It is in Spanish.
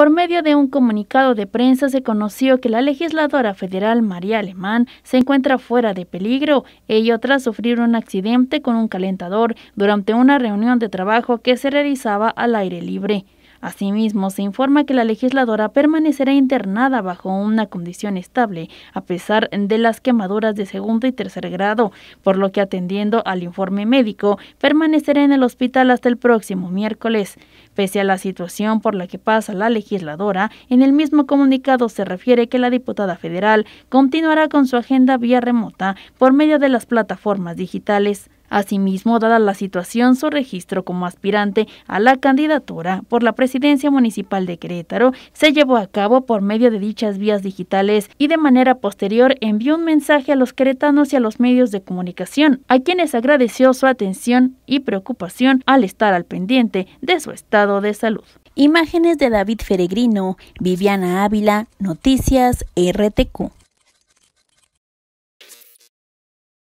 Por medio de un comunicado de prensa se conoció que la legisladora federal María Alemán se encuentra fuera de peligro, ella tras sufrir un accidente con un calentador durante una reunión de trabajo que se realizaba al aire libre. Asimismo, se informa que la legisladora permanecerá internada bajo una condición estable, a pesar de las quemaduras de segundo y tercer grado, por lo que atendiendo al informe médico, permanecerá en el hospital hasta el próximo miércoles. Pese a la situación por la que pasa la legisladora, en el mismo comunicado se refiere que la diputada federal continuará con su agenda vía remota por medio de las plataformas digitales. Asimismo, dada la situación, su registro como aspirante a la candidatura por la presidencia municipal de Querétaro se llevó a cabo por medio de dichas vías digitales y de manera posterior envió un mensaje a los queretanos y a los medios de comunicación, a quienes agradeció su atención y preocupación al estar al pendiente de su estado de salud. Imágenes de David Feregrino, Viviana Ávila, Noticias RTQ.